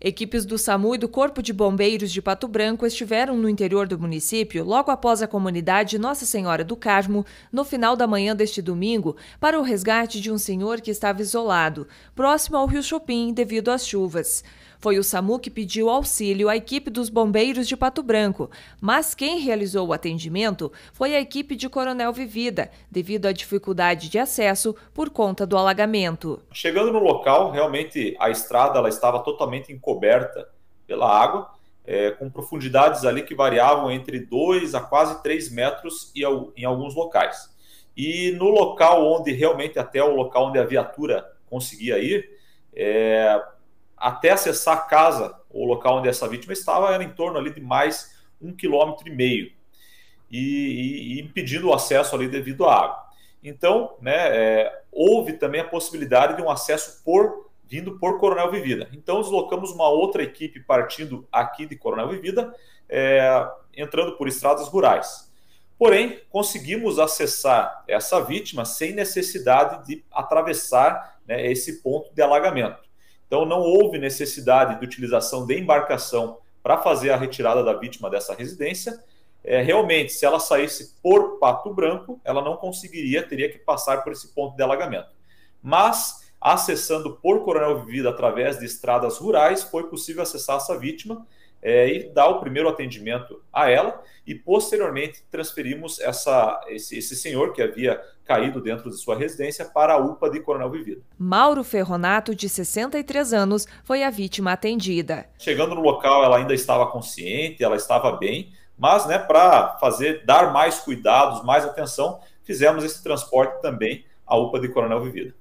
Equipes do SAMU e do Corpo de Bombeiros de Pato Branco estiveram no interior do município logo após a comunidade Nossa Senhora do Carmo, no final da manhã deste domingo, para o resgate de um senhor que estava isolado, próximo ao Rio Chopin, devido às chuvas. Foi o SAMU que pediu auxílio à equipe dos bombeiros de Pato Branco, mas quem realizou o atendimento foi a equipe de Coronel Vivida, devido à dificuldade de acesso por conta do alagamento. Chegando no local, realmente a estrada ela estava totalmente encoberta pela água, é, com profundidades ali que variavam entre 2 a quase 3 metros em alguns locais. E no local onde realmente, até o local onde a viatura conseguia ir, é, até acessar a casa ou o local onde essa vítima estava, era em torno ali de mais um quilômetro e meio, e, e, impedindo o acesso ali devido à água. Então, né, é, houve também a possibilidade de um acesso por vindo por Coronel Vivida. Então, deslocamos uma outra equipe partindo aqui de Coronel Vivida, é, entrando por estradas rurais. Porém, conseguimos acessar essa vítima sem necessidade de atravessar né, esse ponto de alagamento. Então, não houve necessidade de utilização de embarcação para fazer a retirada da vítima dessa residência. É, realmente, se ela saísse por Pato Branco, ela não conseguiria, teria que passar por esse ponto de alagamento. Mas Acessando por Coronel Vivida através de estradas rurais, foi possível acessar essa vítima é, e dar o primeiro atendimento a ela. E posteriormente transferimos essa, esse, esse senhor que havia caído dentro de sua residência para a UPA de Coronel Vivida. Mauro Ferronato, de 63 anos, foi a vítima atendida. Chegando no local, ela ainda estava consciente, ela estava bem, mas né, para fazer dar mais cuidados, mais atenção, fizemos esse transporte também à UPA de Coronel Vivida.